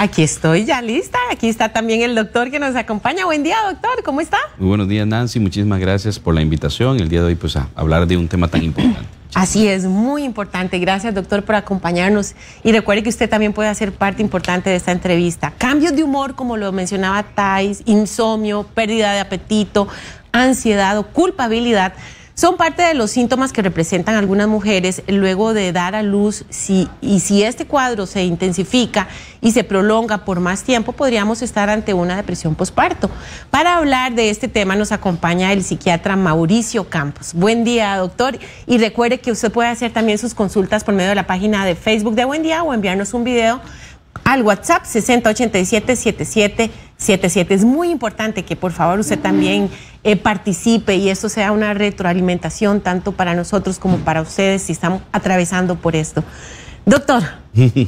Aquí estoy ya lista. Aquí está también el doctor que nos acompaña. Buen día, doctor. ¿Cómo está? Muy buenos días, Nancy. Muchísimas gracias por la invitación. El día de hoy, pues, a hablar de un tema tan importante. Así es, muy importante. Gracias, doctor, por acompañarnos. Y recuerde que usted también puede hacer parte importante de esta entrevista. Cambios de humor, como lo mencionaba Thais, insomnio, pérdida de apetito, ansiedad o culpabilidad son parte de los síntomas que representan algunas mujeres luego de dar a luz si, y si este cuadro se intensifica y se prolonga por más tiempo, podríamos estar ante una depresión posparto. Para hablar de este tema nos acompaña el psiquiatra Mauricio Campos. Buen día, doctor. Y recuerde que usted puede hacer también sus consultas por medio de la página de Facebook de Buen Día o enviarnos un video al WhatsApp 6087-7777. Es muy importante que por favor usted también eh, participe y esto sea una retroalimentación tanto para nosotros como para ustedes si estamos atravesando por esto. Doctor,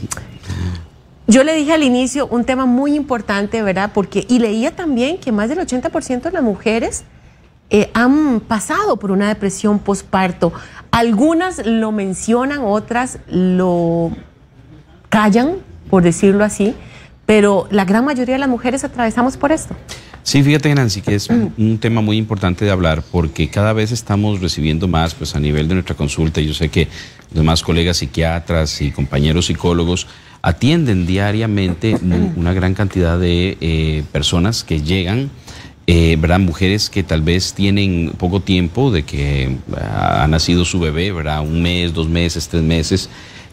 yo le dije al inicio un tema muy importante, ¿verdad? Porque, y leía también que más del 80% de las mujeres eh, han pasado por una depresión postparto. Algunas lo mencionan, otras lo callan, por decirlo así, pero la gran mayoría de las mujeres atravesamos por esto. Sí, fíjate Nancy, que es mm. un tema muy importante de hablar porque cada vez estamos recibiendo más, pues a nivel de nuestra consulta, yo sé que los demás colegas psiquiatras y compañeros psicólogos atienden diariamente una gran cantidad de eh, personas que llegan, eh, Mujeres que tal vez tienen poco tiempo de que eh, ha nacido su bebé, ¿verdad? Un mes, dos meses, tres meses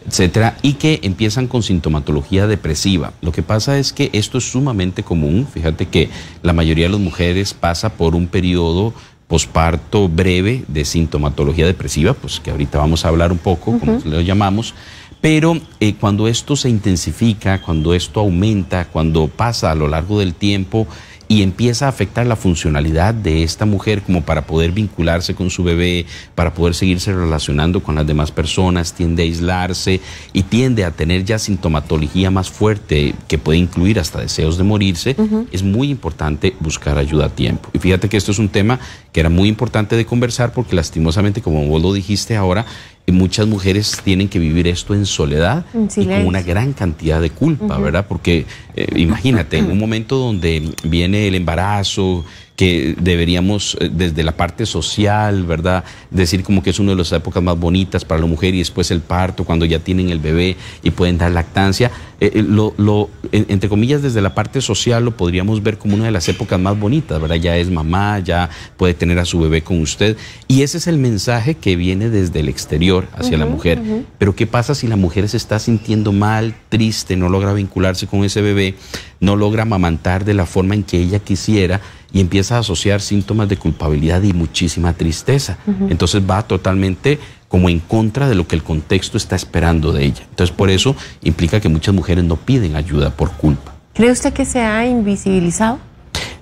etcétera, y que empiezan con sintomatología depresiva. Lo que pasa es que esto es sumamente común. Fíjate que la mayoría de las mujeres pasa por un periodo posparto breve de sintomatología depresiva, pues que ahorita vamos a hablar un poco, como lo llamamos, pero eh, cuando esto se intensifica, cuando esto aumenta, cuando pasa a lo largo del tiempo y empieza a afectar la funcionalidad de esta mujer como para poder vincularse con su bebé, para poder seguirse relacionando con las demás personas, tiende a aislarse y tiende a tener ya sintomatología más fuerte que puede incluir hasta deseos de morirse, es muy importante buscar ayuda a tiempo. Y fíjate que esto es un tema que era muy importante de conversar porque lastimosamente, como vos lo dijiste ahora, muchas mujeres tienen que vivir esto en soledad y con una gran cantidad de culpa, ¿verdad? Porque eh, imagínate, en un momento donde viene el embarazo, que deberíamos eh, desde la parte social, ¿verdad? Decir como que es una de las épocas más bonitas para la mujer y después el parto, cuando ya tienen el bebé y pueden dar lactancia. Eh, eh, lo, lo, entre comillas, desde la parte social lo podríamos ver como una de las épocas más bonitas, ¿verdad? Ya es mamá, ya puede tener a su bebé con usted. Y ese es el mensaje que viene desde el exterior hacia la mujer. Pero ¿qué pasa si la mujer se está sintiendo mal, triste, no logra vincularse con ese bebé, no logra amamantar de la forma en que ella quisiera? y empieza a asociar síntomas de culpabilidad y muchísima tristeza. Entonces va totalmente como en contra de lo que el contexto está esperando de ella. Entonces por eso implica que muchas mujeres no piden ayuda por culpa. ¿Cree usted que se ha invisibilizado?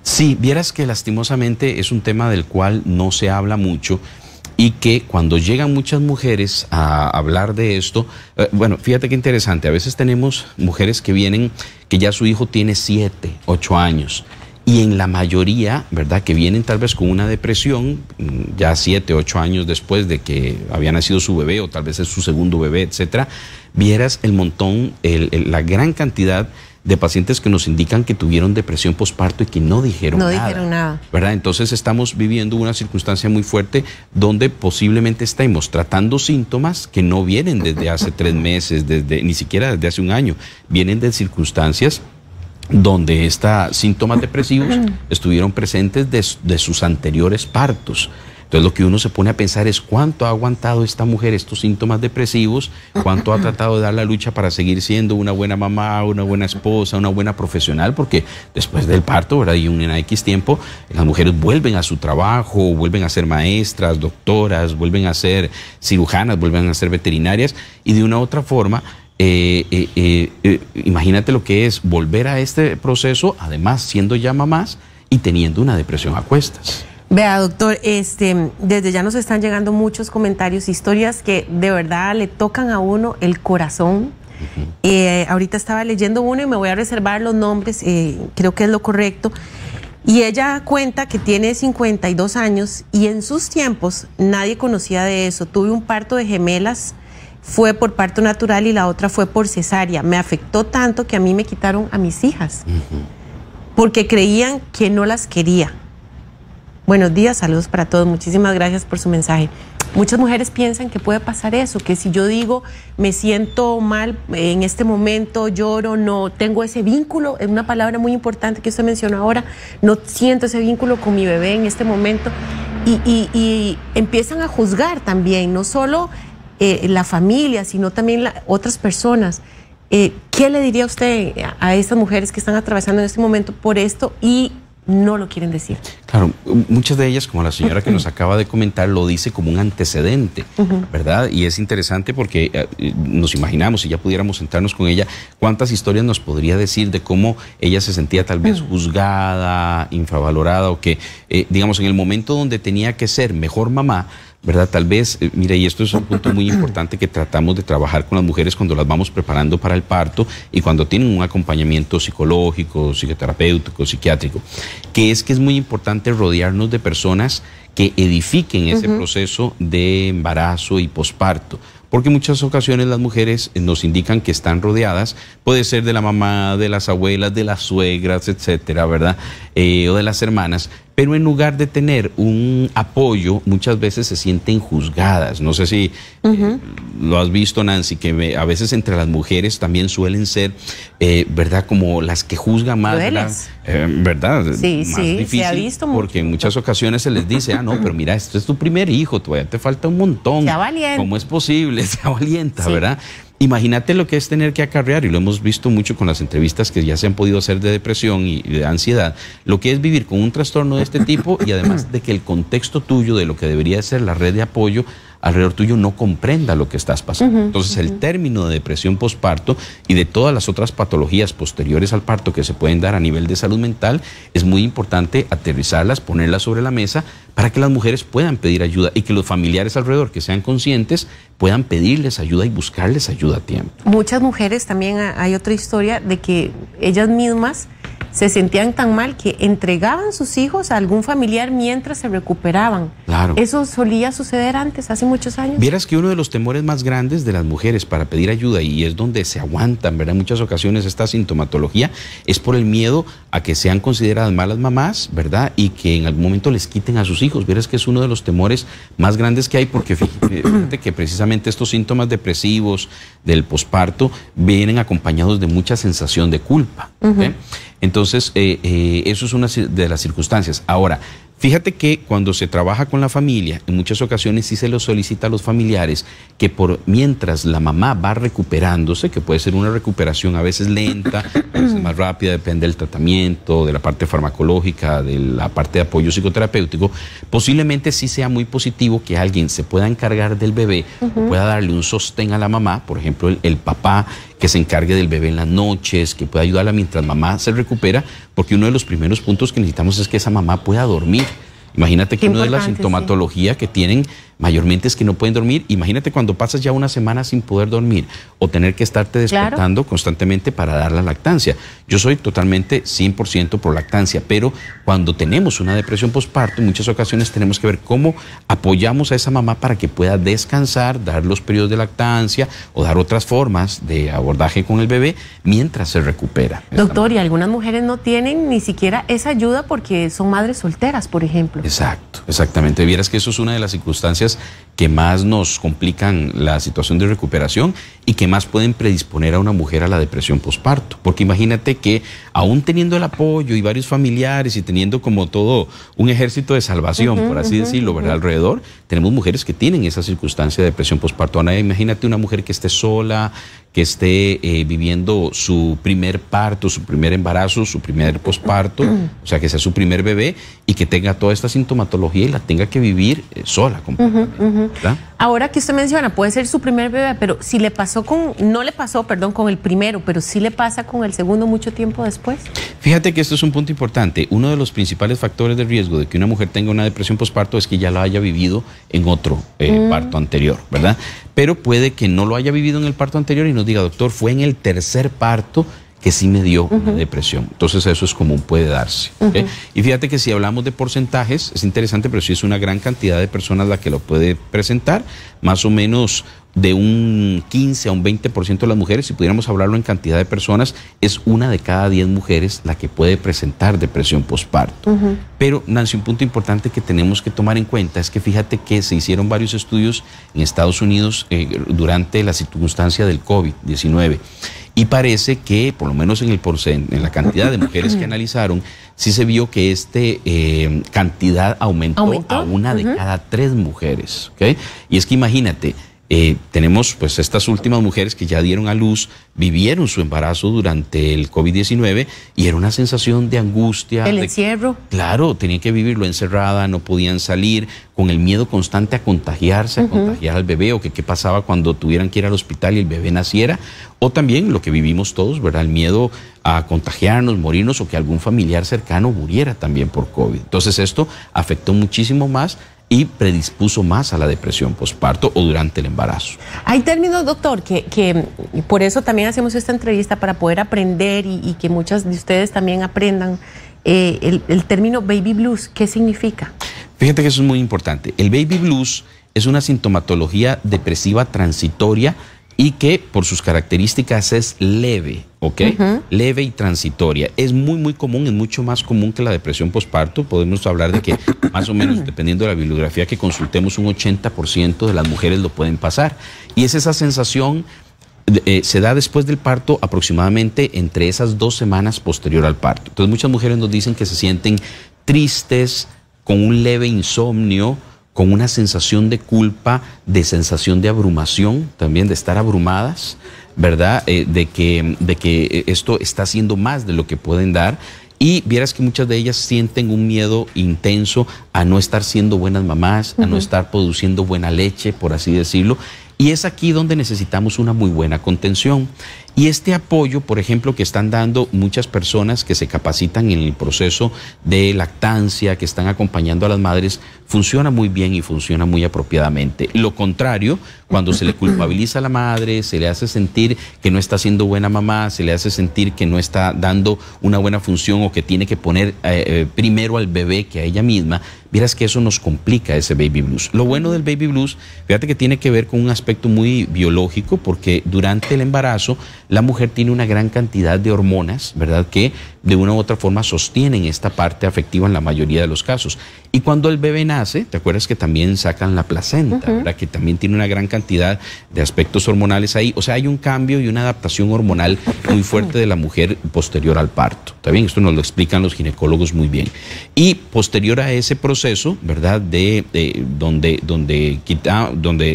Sí, vieras que lastimosamente es un tema del cual no se habla mucho y que cuando llegan muchas mujeres a hablar de esto, eh, bueno, fíjate qué interesante, a veces tenemos mujeres que vienen que ya su hijo tiene 7, 8 años y en la mayoría, ¿verdad? Que vienen tal vez con una depresión mm, ya siete, ocho años después de que había nacido su bebé o tal vez es su segundo bebé, etcétera, vieras el montón, la gran cantidad de pacientes que nos indican que tuvieron depresión posparto y que no dijeron nada. No dijeron nada. ¿Verdad? Entonces estamos viviendo una circunstancia muy fuerte donde posiblemente estemos tratando síntomas que no vienen desde hace tres meses, desde ni siquiera desde hace un año, vienen de circunstancias donde estos síntomas depresivos estuvieron presentes de, sus anteriores partos. Entonces lo que uno se pone a pensar es cuánto ha aguantado esta mujer estos síntomas depresivos, cuánto ha tratado de dar la lucha para seguir siendo una buena mamá, una buena esposa, una buena profesional, porque después del parto, ¿verdad? Y un en X tiempo, las mujeres vuelven a su trabajo, vuelven a ser maestras, doctoras, vuelven a ser cirujanas, vuelven a ser veterinarias, y de una u otra forma eh, eh, eh, imagínate lo que es volver a este proceso, además siendo ya mamás y teniendo una depresión a cuestas. Vea, doctor, este, desde ya nos están llegando muchos comentarios, historias que de verdad le tocan a uno el corazón. ahorita estaba leyendo uno y me voy a reservar los nombres, creo que es lo correcto. Y ella cuenta que tiene 52 años y en sus tiempos nadie conocía de eso. Tuve un parto de gemelas fue por parto natural y la otra fue por cesárea. Me afectó tanto que a mí me quitaron a mis hijas porque creían que no las quería. Buenos días, saludos para todos. Muchísimas gracias por su mensaje. Muchas mujeres piensan que puede pasar eso, que si yo digo me siento mal en este momento, lloro, no tengo ese vínculo, es una palabra muy importante que usted mencionó ahora, no siento ese vínculo con mi bebé en este momento. Y, y empiezan a juzgar también, no solo eh, la familia, sino también otras personas. Eh, ¿Qué le diría usted a, estas mujeres que están atravesando en este momento por esto y no lo quieren decir? Claro, muchas de ellas, como la señora que nos acaba de comentar, lo dice como un antecedente, ¿verdad? Y es interesante porque eh, nos imaginamos, si ya pudiéramos sentarnos con ella, cuántas historias nos podría decir de cómo ella se sentía tal vez juzgada, infravalorada o que, digamos, en el momento donde tenía que ser mejor mamá, ¿verdad? Tal vez, mire, eh, mira, y esto es un punto muy importante que tratamos de trabajar con las mujeres cuando las vamos preparando para el parto y cuando tienen un acompañamiento psicológico, psicoterapéutico, psiquiátrico, que es que es muy importante rodearnos de personas que edifiquen ese proceso de embarazo y posparto porque muchas ocasiones las mujeres eh, nos indican que están rodeadas, puede ser de la mamá, de las abuelas, de las suegras, etcétera, ¿verdad? Eh, o de las hermanas, pero en lugar de tener un apoyo, muchas veces se sienten juzgadas. No sé si eh, lo has visto, Nancy, que a veces entre las mujeres también suelen ser, eh, ¿verdad? Como las que juzgan más, ¿verdad? Eh, ¿verdad? Sí, sí, se ha visto Porque en muchas ocasiones se les dice, ah, no, pero mira, este es tu primer hijo, todavía te falta un montón. Sea valiente. ¿Cómo es posible? Se valienta, ¿verdad? Imagínate lo que es tener que acarrear, y lo hemos visto mucho con las entrevistas que ya se han podido hacer de depresión y de ansiedad, lo que es vivir con un trastorno de este tipo y además de que el contexto tuyo de lo que debería ser la red de apoyo alrededor tuyo no comprenda lo que estás pasando. Entonces, el término de depresión postparto y de todas las otras patologías posteriores al parto que se pueden dar a nivel de salud mental, es muy importante aterrizarlas, ponerlas sobre la mesa para que las mujeres puedan pedir ayuda y que los familiares alrededor que sean conscientes puedan pedirles ayuda y buscarles ayuda a tiempo. Muchas mujeres también ah, hay otra historia de que ellas mismas se sentían tan mal que entregaban sus hijos a algún familiar mientras se recuperaban. Claro. Eso solía suceder antes, hace muchos años. Vieras que uno de los temores más grandes de las mujeres para pedir ayuda, y es donde se aguantan, ¿verdad? En muchas ocasiones esta sintomatología, es por el miedo a que sean consideradas malas mamás, ¿verdad? Y que en algún momento les quiten a sus hijos. Vieras que es uno de los temores más grandes que hay, porque eh, fíjate que precisamente estos síntomas depresivos del posparto vienen acompañados de mucha sensación de culpa. ¿eh? Entonces, eh, eh, eso es una de las circunstancias. Ahora, Fíjate que cuando se trabaja con la familia, en muchas ocasiones sí se lo solicita a los familiares que por mientras la mamá va recuperándose, que puede ser una recuperación a veces lenta, a veces más rápida, depende del tratamiento, de la parte farmacológica, de la parte de apoyo psicoterapéutico, posiblemente sí sea muy positivo que alguien se pueda encargar del bebé, pueda darle un sostén a la mamá, por ejemplo, el papá que se encargue del bebé en las noches, que pueda ayudarla mientras mamá se recupera, porque uno de los primeros puntos que necesitamos es que esa mamá pueda dormir. Imagínate que una de las sintomatologías que tienen mayormente es que no pueden dormir. Imagínate cuando pasas ya una semana sin poder dormir o tener que estarte despertando constantemente para dar la lactancia. Yo soy totalmente 100% pro lactancia, pero cuando tenemos una depresión postparto, en muchas ocasiones tenemos que ver cómo apoyamos a esa mamá para que pueda descansar, dar los periodos de lactancia o dar otras formas de abordaje con el bebé mientras se recupera. Doctor, y algunas mujeres no tienen ni siquiera esa ayuda porque son madres solteras, por ejemplo. Exacto, exactamente. Vieras que eso es una de las circunstancias que más nos complican la situación de recuperación y que más pueden predisponer a una mujer a la depresión posparto. Porque imagínate que aún teniendo el apoyo y varios familiares y teniendo como todo un ejército de salvación, por así decirlo, Alrededor, tenemos mujeres que tienen esa circunstancia de depresión posparto. imagínate una mujer que esté sola, que esté eh, viviendo su primer parto, su primer embarazo, su primer posparto, o sea, que sea su primer bebé y que tenga toda esta sintomatología y la tenga que vivir eh, sola completamente. Ahora que usted menciona, puede ser su primer bebé, pero si le pasó con, no le pasó, perdón, con el primero, pero sí le pasa con el segundo mucho tiempo después. Fíjate que esto es un punto importante. Uno de los principales factores de riesgo de que una mujer tenga una depresión posparto es que ya la haya vivido en otro eh, mm. parto anterior, ¿verdad? Pero puede que no lo haya vivido en el parto anterior y nos diga, doctor, fue en el tercer parto que sí me dio una depresión. Entonces eso es común, puede darse. ¿eh? Y fíjate que si hablamos de porcentajes, es interesante, pero sí es una gran cantidad de personas la que lo puede presentar, más o menos de un 15 a un 20% de las mujeres, si pudiéramos hablarlo en cantidad de personas, es una de cada 10 mujeres la que puede presentar depresión postparto. Pero, Nancy, un punto importante que tenemos que tomar en cuenta es que fíjate que se hicieron varios estudios en Estados Unidos eh, durante la circunstancia del COVID-19 y parece que, por lo menos en, el porcentaje, en la cantidad de mujeres que analizaron, sí se vio que esta eh, cantidad aumentó, a una de cada tres mujeres. ¿okay? Y es que imagínate, eh, tenemos pues estas últimas mujeres que ya dieron a luz, vivieron su embarazo durante el COVID-19 y era una sensación de angustia. El encierro. Claro, tenían que vivirlo encerrada, no podían salir, con el miedo constante a contagiarse, a contagiar al bebé o que qué pasaba cuando tuvieran que ir al hospital y el bebé naciera. O también lo que vivimos todos, ¿verdad? El miedo a contagiarnos, morirnos o que algún familiar cercano muriera también por COVID. Entonces esto afectó muchísimo más y predispuso más a la depresión posparto o durante el embarazo. Hay términos, doctor, que, por eso también hacemos esta entrevista para poder aprender y, que muchas de ustedes también aprendan eh, el, el término baby blues. ¿Qué significa? Fíjate que eso es muy importante. El baby blues es una sintomatología depresiva transitoria y que por sus características es leve ¿ok? Leve y transitoria. Es muy, muy común, es mucho más común que la depresión posparto. Podemos hablar de que más o menos, dependiendo de la bibliografía que consultemos, un 80% de las mujeres lo pueden pasar. Y es esa sensación eh, se da después del parto aproximadamente entre esas dos semanas posterior al parto. Entonces muchas mujeres nos dicen que se sienten tristes, con un leve insomnio, con una sensación de culpa, de sensación de abrumación, también de estar abrumadas, ¿verdad? Eh, de, que, de que esto está haciendo más de lo que pueden dar. Y vieras que muchas de ellas sienten un miedo intenso a no estar siendo buenas mamás, a no estar produciendo buena leche, por así decirlo. Y es aquí donde necesitamos una muy buena contención. Y este apoyo, por ejemplo, que están dando muchas personas que se capacitan en el proceso de lactancia, que están acompañando a las madres, funciona muy bien y funciona muy apropiadamente. Lo contrario, cuando se le culpabiliza a la madre, se le hace sentir que no está siendo buena mamá, se le hace sentir que no está dando una buena función o que tiene que poner eh, eh, primero al bebé que a ella misma, verás que eso nos complica ese baby blues. Lo bueno del baby blues, fíjate que tiene que ver con un aspecto muy biológico porque durante el embarazo la mujer tiene una gran cantidad de hormonas, ¿verdad? Que de una u otra forma sostienen esta parte afectiva en la mayoría de los casos. Y cuando el bebé nace, ¿te acuerdas que también sacan la placenta, ¿verdad? Que también tiene una gran cantidad de aspectos hormonales ahí. O sea, hay un cambio y una adaptación hormonal muy fuerte de la mujer posterior al parto. ¿Está bien? Esto nos lo explican los ginecólogos muy bien. Y posterior a ese proceso, ¿verdad? De, donde, donde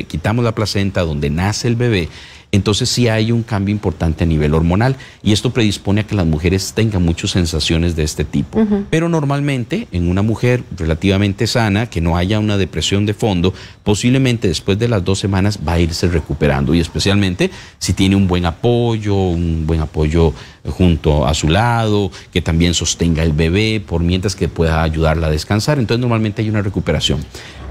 quitamos la placenta, donde nace el bebé entonces sí hay un cambio importante a nivel hormonal y esto predispone a que las mujeres tengan muchas sensaciones de este tipo. Pero normalmente en una mujer relativamente sana, que no haya una depresión de fondo, posiblemente después de las dos semanas va a irse recuperando y especialmente si tiene un buen apoyo, un buen apoyo junto a su lado, que también sostenga el bebé por mientras que pueda ayudarla a descansar. Entonces normalmente hay una recuperación.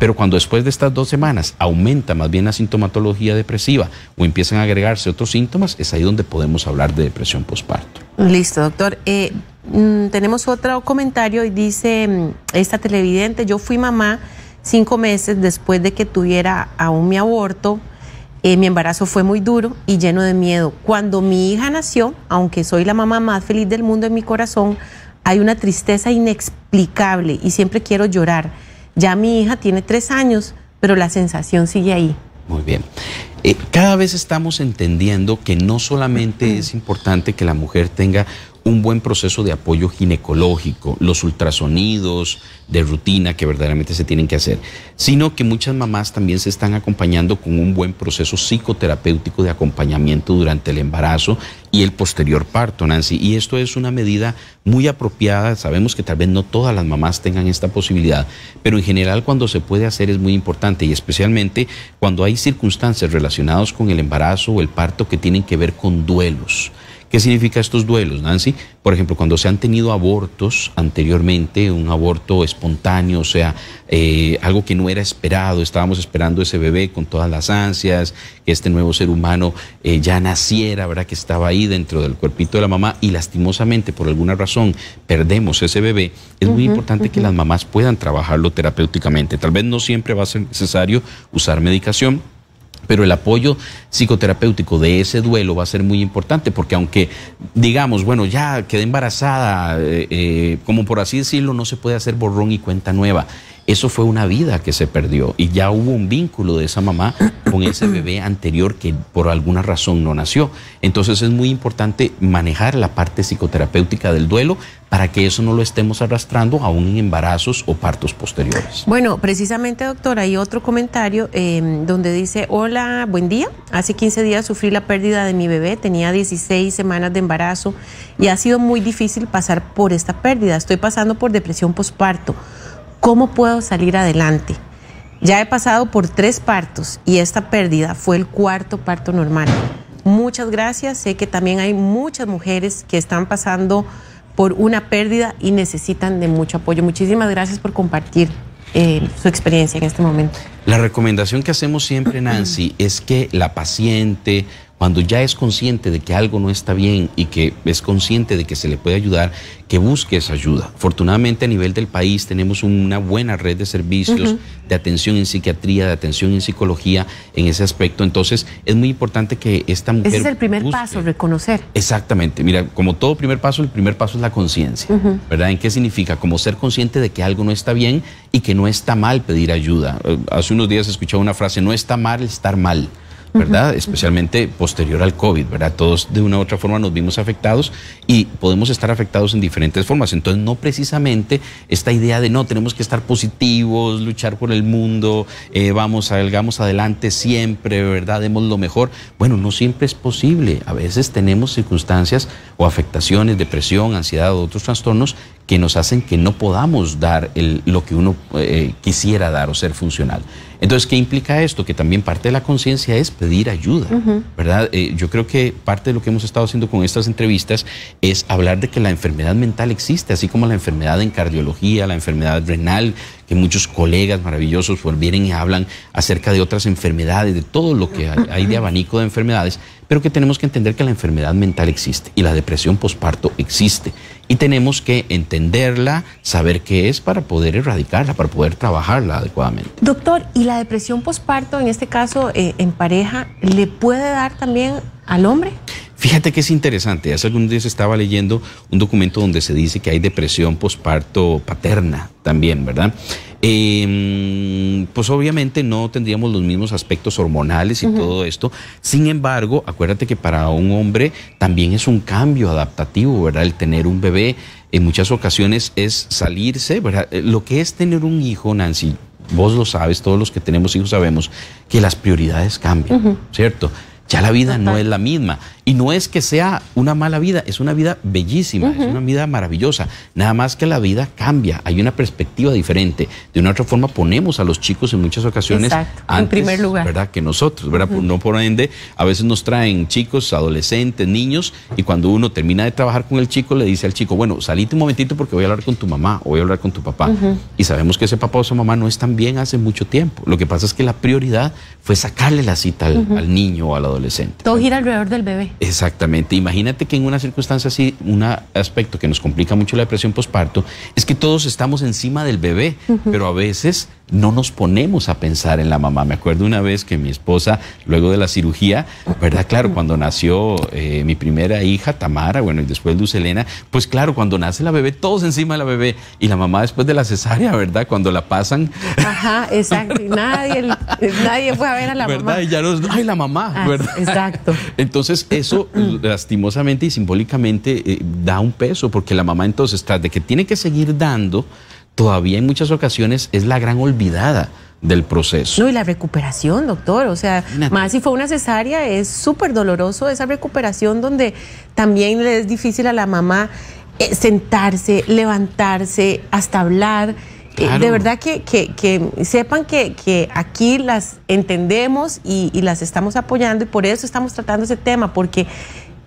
Pero cuando después de estas dos semanas aumenta más bien la sintomatología depresiva o empiezan a agregarse otros síntomas, es ahí donde podemos hablar de depresión postparto. Listo, doctor. Eh, mm, tenemos otro comentario y dice mm, esta televidente, yo fui mamá cinco meses después de que tuviera aún mi aborto. Eh, mi embarazo fue muy duro y lleno de miedo. Cuando mi hija nació, aunque soy la mamá más feliz del mundo en mi corazón, hay una tristeza inexplicable y siempre quiero llorar. Ya mi hija tiene tres años, pero la sensación sigue ahí. Muy bien. Eh, cada vez estamos entendiendo que no solamente es importante que la mujer tenga un buen proceso de apoyo ginecológico, los ultrasonidos de rutina que verdaderamente se tienen que hacer, sino que muchas mamás también se están acompañando con un buen proceso psicoterapéutico de acompañamiento durante el embarazo y el posterior parto, Nancy. Y esto es una medida muy apropiada, sabemos que tal vez no todas las mamás tengan esta posibilidad, pero en general cuando se puede hacer es muy importante y especialmente cuando hay circunstancias relacionadas con el embarazo o el parto que tienen que ver con duelos ¿Qué significa estos duelos, Nancy? Por ejemplo, cuando se han tenido abortos anteriormente, un aborto espontáneo, o sea, eh, algo que no era esperado, estábamos esperando ese bebé con todas las ansias, que este nuevo ser humano eh, ya naciera, ¿verdad? Que estaba ahí dentro del cuerpito de la mamá y lastimosamente, por alguna razón, perdemos ese bebé. Es muy importante que las mamás puedan trabajarlo terapéuticamente. Tal vez no siempre va a ser necesario usar medicación pero el apoyo psicoterapéutico de ese duelo va a ser muy importante porque aunque digamos, bueno, ya quedé embarazada, eh, eh, como por así decirlo, no se puede hacer borrón y cuenta nueva eso fue una vida que se perdió y ya hubo un vínculo de esa mamá con ese bebé anterior que por alguna razón no nació. Entonces es muy importante manejar la parte psicoterapéutica del duelo para que eso no lo estemos arrastrando aún en embarazos o partos posteriores. Bueno, precisamente doctora, hay otro comentario em, donde dice, hola, buen día, hace 15 días sufrí la pérdida de mi bebé, tenía 16 semanas de embarazo y ha sido muy difícil pasar por esta pérdida, estoy pasando por depresión postparto. ¿Cómo puedo salir adelante? Ya he pasado por tres partos y esta pérdida fue el cuarto parto normal. Muchas gracias. Sé que también hay muchas mujeres que están pasando por una pérdida y necesitan de mucho apoyo. Muchísimas gracias por compartir eh, su experiencia en este momento. La recomendación que hacemos siempre, Nancy, es que la paciente cuando ya es consciente de que algo no está bien y que es consciente de que se le puede ayudar, que busque esa ayuda. Afortunadamente a nivel del país tenemos una buena red de servicios de atención en psiquiatría, de atención en psicología en ese aspecto. Entonces es muy importante que esta mujer... Ese es el primer paso, reconocer. Exactamente. Mira, como todo primer paso, el primer paso es la conciencia. ¿Verdad? ¿En qué significa? Como ser consciente de que algo no está bien y que no está mal pedir ayuda. Eh, hace unos días escuchaba una frase, no está mal estar mal. Especialmente posterior al COVID, ¿verdad? Todos de una u otra forma nos vimos afectados y podemos estar afectados en diferentes formas. Entonces, no precisamente esta idea de no, tenemos que estar positivos, luchar por el mundo, eh, vamos, salgamos adelante siempre, ¿verdad? Demos lo mejor. Bueno, no siempre es posible. A veces tenemos circunstancias o afectaciones, depresión, ansiedad o otros trastornos que nos hacen que no podamos dar lo que uno eh, quisiera dar o ser funcional. Entonces, ¿qué implica esto? Que también parte de la conciencia es pedir ayuda, ¿verdad? Eh, yo creo que parte de lo que hemos estado haciendo con estas entrevistas es hablar de que la enfermedad mental existe, así como la enfermedad en cardiología, la enfermedad renal, que muchos colegas maravillosos pues, vienen y hablan acerca de otras enfermedades, de todo lo que hay de abanico de enfermedades, pero que tenemos que entender que la enfermedad mental existe y la depresión posparto existe y tenemos que entenderla, saber qué es para poder erradicarla, para poder trabajarla adecuadamente. Doctor, ¿y la depresión posparto, en este caso eh, en pareja, le puede dar también al hombre? Fíjate que es interesante, hace algunos días estaba leyendo un documento donde se dice que hay depresión posparto paterna también, ¿verdad? Em, pues obviamente no tendríamos los mismos aspectos hormonales y todo esto. Sin embargo, acuérdate que para un hombre también es un cambio adaptativo, ¿verdad? El tener un bebé en muchas ocasiones es salirse, ¿verdad? Eh, lo que es tener un hijo, Nancy, vos lo sabes, todos los que tenemos hijos sabemos que las prioridades cambian, ¿cierto? Ya la vida no es la misma y no es que sea una mala vida, es una vida bellísima, es una vida maravillosa. Nada más que la vida cambia, hay una perspectiva diferente. De una otra forma ponemos a los chicos en muchas ocasiones en primer lugar, ¿verdad? Que nosotros, ¿verdad? No por ende, a veces nos traen chicos, adolescentes, niños y cuando uno termina de trabajar con el chico le dice al chico, "Bueno, salite un momentito porque voy a hablar con tu mamá o voy a hablar con tu papá." Y sabemos que ese papá o esa mamá no están bien hace mucho tiempo. Lo que pasa es que la prioridad fue sacarle la cita al niño o al adolescente. Todo gira alrededor del bebé. Exactamente. Imagínate que en una circunstancia así, un aspecto que nos complica mucho la depresión posparto es que todos estamos encima del bebé, pero a veces no nos ponemos a pensar en la mamá. Me acuerdo una vez que mi esposa, luego de la cirugía, ¿verdad? Claro, cuando nació eh, mi primera hija, Tamara, bueno, y después Luz Elena, pues claro, cuando nace la bebé, todos encima de la bebé, y la mamá después de la cesárea, ¿verdad? Cuando la pasan. Ajá, exacto, y nadie, nadie fue a ver a la mamá. Y ya ay, la mamá, ah, ¿verdad? Exacto. Entonces, eso lastimosamente y simbólicamente eh, da un peso, porque la mamá entonces, tras de que tiene que seguir dando, todavía en muchas ocasiones es la gran olvidada del proceso. No, y la recuperación, doctor, o sea, más si fue una cesárea, es súper doloroso esa recuperación donde también le es difícil a la mamá eh, sentarse, levantarse, hasta hablar. Eh, de verdad que, sepan que, aquí las entendemos y, y las estamos apoyando y por eso estamos tratando ese tema, porque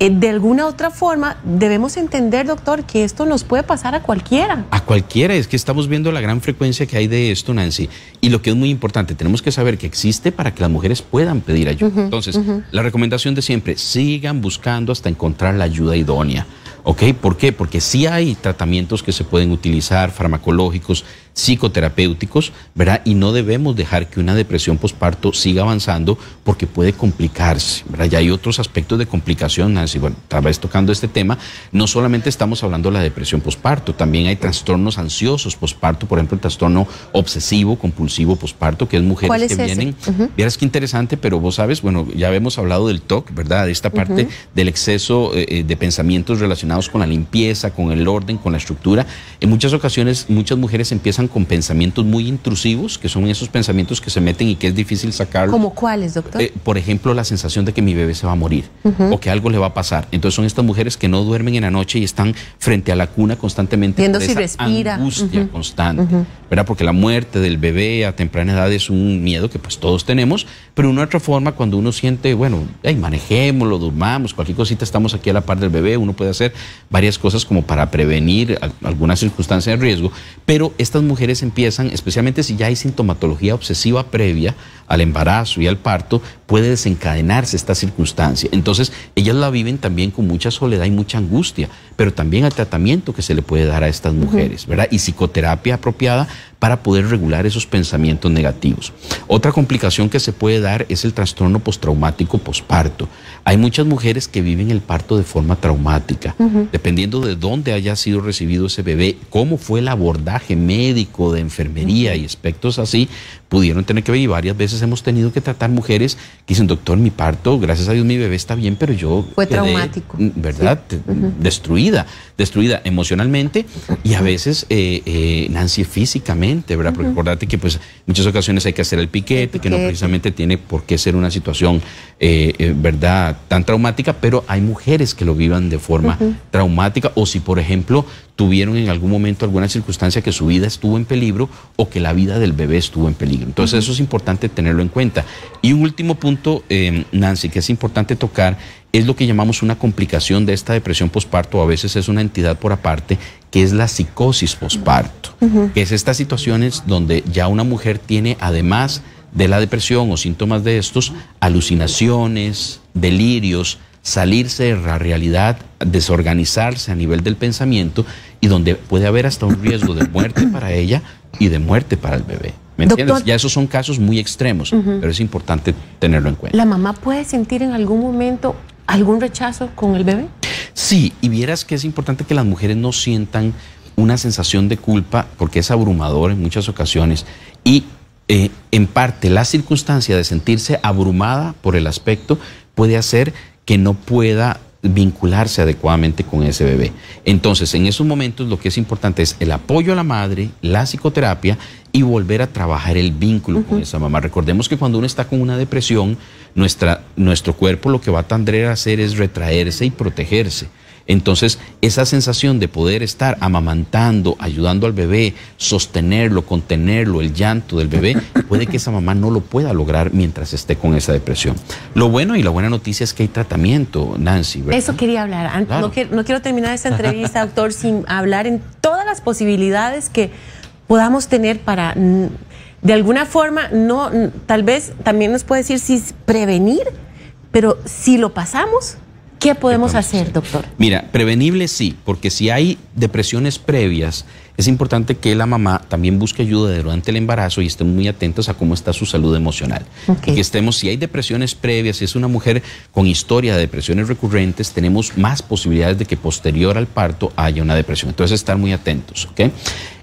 eh, de alguna otra forma, debemos entender, doctor, que esto nos puede pasar a cualquiera. A cualquiera, es que estamos viendo la gran frecuencia que hay de esto, Nancy. Y lo que es muy importante, tenemos que saber que existe para que las mujeres puedan pedir ayuda. Entonces, la recomendación de siempre, sigan buscando hasta encontrar la ayuda idónea. ¿Ok? ¿Por qué? Porque sí hay tratamientos que se pueden utilizar, farmacológicos, psicoterapéuticos, ¿verdad? Y no debemos dejar que una depresión posparto siga avanzando porque puede complicarse, ¿verdad? Ya hay otros aspectos de complicación, Nancy. Bueno, tal vez tocando este tema, no solamente estamos hablando de la depresión posparto, también hay trastornos ansiosos posparto, por ejemplo, el trastorno obsesivo, compulsivo posparto, que es mujeres que ese? vienen. Vieras qué interesante, pero vos sabes, bueno, ya hemos hablado del TOC, ¿verdad? De esta parte del exceso eh, eh, de pensamientos relacionados con la limpieza, con el orden, con la estructura. En muchas ocasiones, muchas mujeres empiezan con pensamientos muy intrusivos, que son esos pensamientos que se meten y que es difícil sacarlos. ¿Como cuáles, doctor? Eh, por ejemplo, la sensación de que mi bebé se va a morir o que algo le va a pasar. Entonces son estas mujeres que no duermen en la noche y están frente a la cuna constantemente. Viendo si respira. Angustia constante, ¿verdad? Porque la muerte del bebé a temprana edad es un miedo que pues todos tenemos, pero de una otra forma cuando uno siente, bueno, manejémoslo, durmamos, cualquier cosita, estamos aquí a la par del bebé, uno puede hacer varias cosas como para prevenir alguna circunstancia de riesgo, pero estas mujeres mujeres empiezan, especialmente si ya hay sintomatología obsesiva previa al embarazo y al parto, puede desencadenarse esta circunstancia. Entonces, ellas la viven también con mucha soledad y mucha angustia, pero también al tratamiento que se le puede dar a estas mujeres, ¿verdad? Y psicoterapia apropiada para poder regular esos pensamientos negativos. Otra complicación que se puede dar es el trastorno postraumático posparto. Hay muchas mujeres que viven el parto de forma traumática, dependiendo de dónde haya sido recibido ese bebé, cómo fue el abordaje médico, de enfermería y aspectos así, pudieron tener que venir. Varias veces hemos tenido que tratar mujeres que dicen, doctor, mi parto, gracias a Dios mi bebé está bien, pero yo... Fue traumático. Mm, ¿Verdad? Destruida, destruida emocionalmente y a veces, eh, eh, Nancy, físicamente, ¿verdad? Porque acuérdate acordate que pues muchas ocasiones hay que hacer el piquete, que no precisamente tiene por qué ser una situación, eh, ¿verdad? Tan traumática, pero hay mujeres que lo vivan de forma traumática o si, por ejemplo, tuvieron en algún momento alguna circunstancia que su vida estuvo en peligro o que la vida del bebé estuvo en peligro. Entonces eso es importante tenerlo en cuenta. Y un último punto, eh, Nancy, que es importante tocar, es lo que llamamos una complicación de esta depresión posparto, a veces es una entidad por aparte, que es la psicosis posparto, que es estas situaciones donde ya una mujer tiene además de la depresión o síntomas de estos, alucinaciones, delirios, salirse de la realidad, desorganizarse a nivel del pensamiento y donde puede haber hasta un riesgo de muerte para ella y de muerte para el bebé. ¿Me entiendes? Ya esos son casos muy extremos, pero es importante tenerlo en cuenta. ¿La mamá puede sentir en algún momento algún rechazo con el bebé? Sí, y vieras que es importante que las mujeres no sientan una sensación de culpa porque es abrumador en muchas ocasiones y eh, en parte la circunstancia de sentirse abrumada por el aspecto puede hacer que no pueda vincularse adecuadamente con ese bebé. Entonces, en esos momentos lo que es importante es el apoyo a la madre, la psicoterapia y volver a trabajar el vínculo con esa mamá. Recordemos que cuando uno está con una depresión, nuestra, nuestro cuerpo lo que va a tender a hacer es retraerse y protegerse. Entonces, esa sensación de poder estar amamantando, ayudando al bebé, sostenerlo, contenerlo, el llanto del bebé, puede que esa mamá no lo pueda lograr mientras esté con esa depresión. Lo bueno y la buena noticia es que hay tratamiento, Nancy. Eso quería hablar. no, quiero, terminar esta entrevista, doctor, sin hablar en todas las posibilidades que podamos tener para de alguna forma, no, tal vez también nos puede decir si prevenir, pero si lo pasamos, ¿Qué podemos hacer, doctor? Mira, prevenible sí, porque si hay depresiones previas, es importante que la mamá también busque ayuda durante el embarazo y estén muy atentos a cómo está su salud emocional. Y que estemos, si hay depresiones previas, si es una mujer con historia de depresiones recurrentes, tenemos más posibilidades de que posterior al parto haya una depresión. Entonces, estar muy atentos, ¿ok?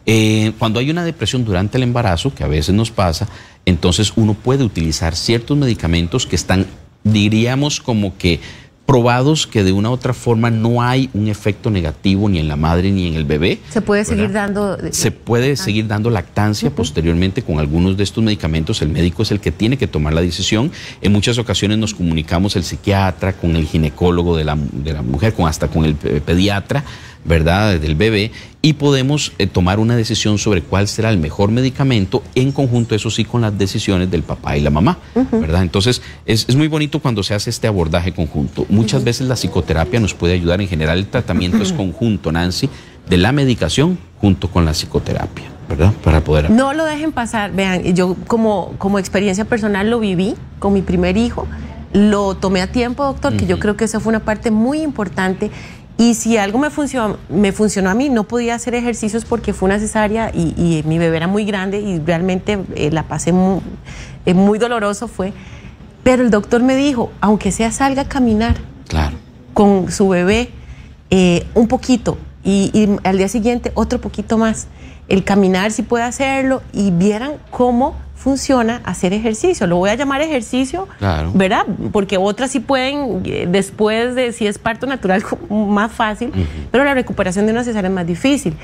Eh, cuando hay una depresión durante el embarazo, que a veces nos pasa, entonces uno puede utilizar ciertos medicamentos que están, diríamos, como que probados que de una u otra forma no hay un efecto negativo ni en la madre ni en el bebé. Se puede seguir dando. Eh, Se puede ah. seguir dando lactancia posteriormente con algunos de estos medicamentos. El médico es el que tiene que tomar la decisión. En muchas ocasiones nos comunicamos el psiquiatra con el ginecólogo de la, de la mujer, con hasta con el eh, pediatra ¿verdad? Desde el bebé y podemos eh, tomar una decisión sobre cuál será el mejor medicamento en conjunto, eso sí, con las decisiones del papá y la mamá, ¿verdad? Entonces, es, muy bonito cuando se hace este abordaje conjunto. Muchas veces la psicoterapia nos puede ayudar, en general el tratamiento es conjunto, Nancy, de la medicación junto con la psicoterapia, ¿verdad? Para poder... No lo dejen pasar, vean, yo como, como experiencia personal lo viví con mi primer hijo, lo tomé a tiempo, doctor, que yo creo que esa fue una parte muy importante y si algo me funcionó, me funcionó a mí, no podía hacer ejercicios porque fue una cesárea y, mi bebé era muy grande y realmente eh, la pasé eh, muy, doloroso fue. Pero el doctor me dijo, aunque sea salga a caminar claro. con su bebé eh, un poquito y al día siguiente otro poquito más el caminar si puede hacerlo y vieran cómo funciona hacer ejercicio. Lo voy a llamar ejercicio, ¿verdad? Porque otras sí pueden, eh, después de si es parto natural, más fácil, pero la recuperación de una cesárea es más difícil.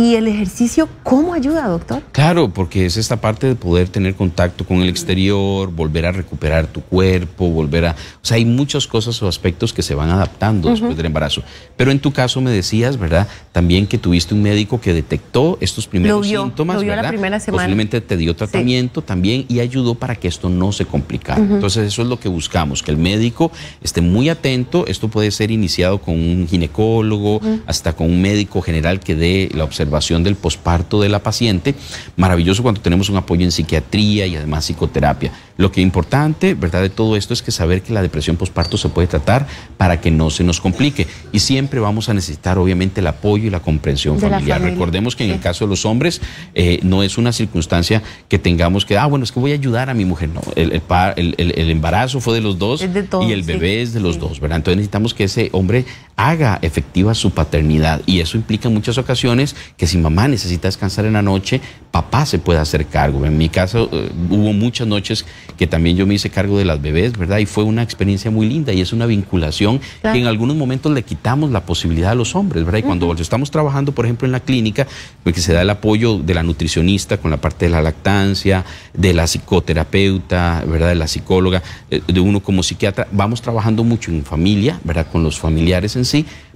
¿Y el ejercicio cómo ayuda, doctor? Claro, porque es esta parte de poder tener contacto con el exterior, volver a recuperar tu cuerpo, volver a... O sea, hay muchas cosas o aspectos que se van adaptando después del embarazo. Pero en tu caso me decías, ¿verdad? También que tuviste un médico que detectó estos primeros lo vio, síntomas. Lo vio la primera semana. Posiblemente te dio tratamiento también y ayudó para que esto no se complicara. Entonces, eso es lo que buscamos, que el médico esté muy atento. Esto puede ser iniciado con un ginecólogo, hasta con un médico general que dé la observación observación del posparto de la paciente. Maravilloso cuando tenemos un apoyo en psiquiatría y además psicoterapia. Lo que es importante, ¿verdad? De todo esto es que saber que la depresión posparto se puede tratar para que no se nos complique. Y siempre vamos a necesitar, obviamente, el apoyo y la comprensión familiar. Recordemos que en el caso de los hombres eh, no es una circunstancia que tengamos que, ah, bueno, es que voy a ayudar a mi mujer. No, el, el, el, embarazo fue de los dos y el bebé es de los dos, ¿verdad? Entonces necesitamos que ese hombre haga efectiva su paternidad. Y eso implica en muchas ocasiones que si mamá necesita descansar en la noche, papá se puede hacer cargo. En mi caso eh, hubo muchas noches que también yo me hice cargo de las bebés, ¿verdad? Y fue una experiencia muy linda y es una vinculación que en algunos momentos le quitamos la posibilidad a los hombres, ¿verdad? Y cuando estamos trabajando, por ejemplo, en la clínica, porque pues, se da el apoyo de la nutricionista con la parte de la lactancia, de la psicoterapeuta, ¿verdad? De la psicóloga, eh, de uno como psiquiatra, vamos trabajando mucho en familia, ¿verdad? Con los familiares en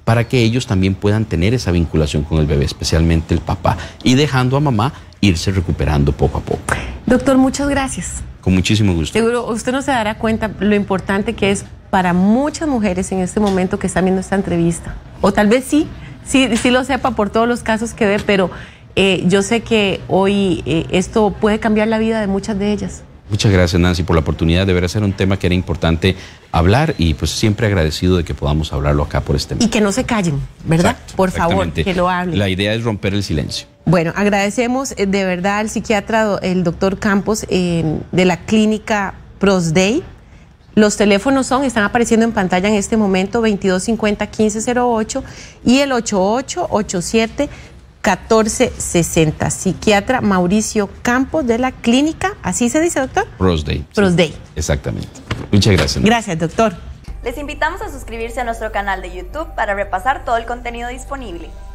para que ellos también puedan tener esa vinculación con el bebé, especialmente el papá, y dejando a mamá irse recuperando poco a poco. Doctor, muchas gracias. Con muchísimo gusto. Seguro, usted no se dará cuenta lo importante que es para muchas mujeres en este momento que están viendo esta entrevista. O tal vez sí, sí, lo sepa por todos los casos que ve, pero eh, yo sé que hoy eh, esto puede cambiar la vida de muchas de ellas. Muchas gracias Nancy por la oportunidad. De ver hacer un tema que era importante hablar y pues siempre agradecido de que podamos hablarlo acá por este medio. Y que no se callen, ¿verdad? por favor, que lo hablen. La idea es romper el silencio. Bueno, agradecemos eh, de verdad al psiquiatra, el doctor Campos, eh, de la clínica Prosday. Los teléfonos son, están apareciendo en pantalla en este momento, 2250-1508 y el 8887. 1460. Psiquiatra Mauricio Campos de la clínica, ¿así se dice, doctor? Prost-Day. Rosday. day exactamente. Muchas gracias. Gracias, doctor. Les invitamos a suscribirse a nuestro canal de YouTube para repasar todo el contenido disponible.